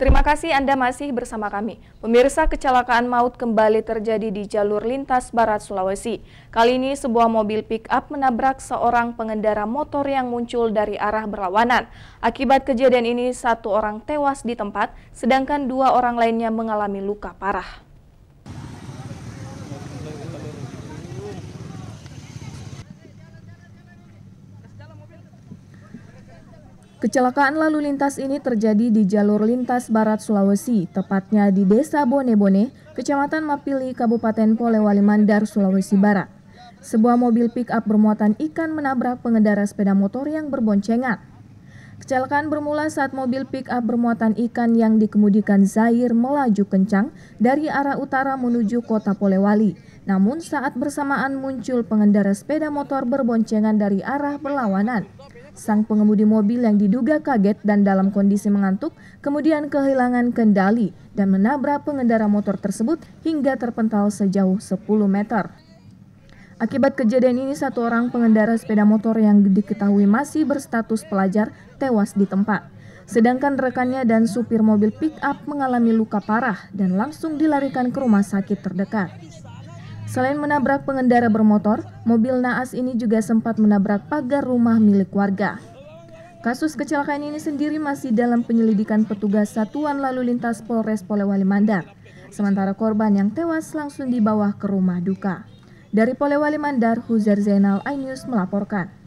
Terima kasih Anda masih bersama kami. Pemirsa, kecelakaan maut kembali terjadi di jalur lintas Barat Sulawesi. Kali ini sebuah mobil pick-up menabrak seorang pengendara motor yang muncul dari arah berlawanan. Akibat kejadian ini, satu orang tewas di tempat, sedangkan dua orang lainnya mengalami luka parah. Kecelakaan lalu lintas ini terjadi di jalur lintas barat Sulawesi, tepatnya di Desa Bone-Bone, Kecamatan Mapili, Kabupaten Polewali Mandar, Sulawesi Barat. Sebuah mobil pick-up bermuatan ikan menabrak pengendara sepeda motor yang berboncengan. Kecelakaan bermula saat mobil pick-up bermuatan ikan yang dikemudikan Zair melaju kencang dari arah utara menuju kota Polewali. Namun saat bersamaan muncul pengendara sepeda motor berboncengan dari arah berlawanan. Sang pengemudi mobil yang diduga kaget dan dalam kondisi mengantuk kemudian kehilangan kendali dan menabrak pengendara motor tersebut hingga terpental sejauh 10 meter. Akibat kejadian ini, satu orang pengendara sepeda motor yang diketahui masih berstatus pelajar tewas di tempat. Sedangkan rekannya dan supir mobil pick up mengalami luka parah dan langsung dilarikan ke rumah sakit terdekat. Selain menabrak pengendara bermotor, mobil naas ini juga sempat menabrak pagar rumah milik warga. Kasus kecelakaan ini sendiri masih dalam penyelidikan petugas Satuan Lalu Lintas Polres Polewali Mandar. Sementara korban yang tewas langsung dibawa ke rumah duka. Dari Polewali Mandar, Huzer Zainal, Ainus melaporkan.